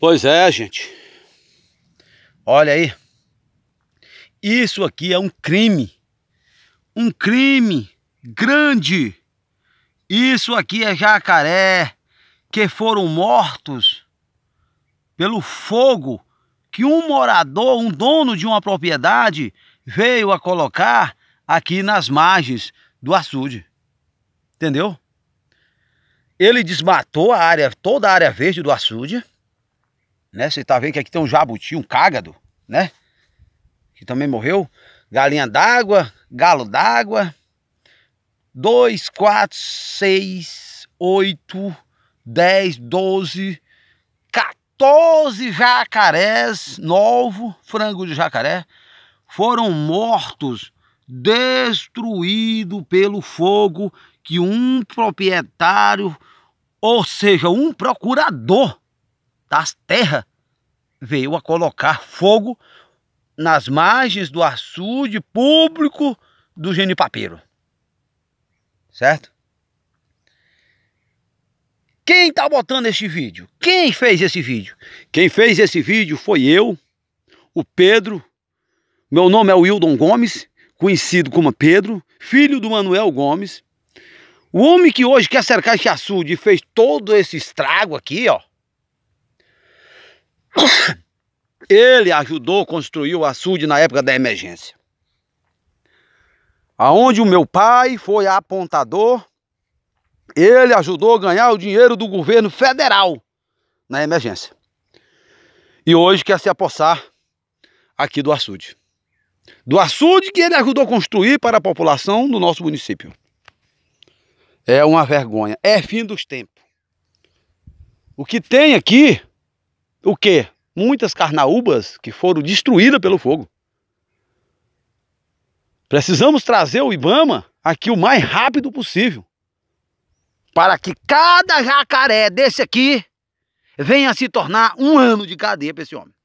Pois é, gente. Olha aí. Isso aqui é um crime. Um crime grande. Isso aqui é jacaré que foram mortos pelo fogo que um morador, um dono de uma propriedade, veio a colocar aqui nas margens do açude. Entendeu? Ele desmatou a área, toda a área verde do açude né? Você tá vendo que aqui tem um jabuti, um cágado, né? Que também morreu. Galinha d'água, galo d'água. dois quatro seis oito dez doze quatorze jacarés novo, frango de jacaré, foram mortos, destruídos pelo fogo que um proprietário, ou seja, um procurador da terra veio a colocar fogo nas margens do açude público do genipapeiro. Certo? Quem está botando este vídeo? Quem fez esse vídeo? Quem fez esse vídeo foi eu, o Pedro. Meu nome é Wildon Gomes, conhecido como Pedro, filho do Manuel Gomes. O homem que hoje quer cercar esse açude e fez todo esse estrago aqui, ó. Ele ajudou, construir o açude na época da emergência. Aonde o meu pai foi apontador, ele ajudou a ganhar o dinheiro do governo federal na emergência. E hoje quer se apossar aqui do açude. Do açude que ele ajudou a construir para a população do nosso município. É uma vergonha. É fim dos tempos. O que tem aqui, o quê? muitas carnaúbas que foram destruídas pelo fogo. Precisamos trazer o Ibama aqui o mais rápido possível. Para que cada jacaré desse aqui venha se tornar um ano de cadeia para esse homem.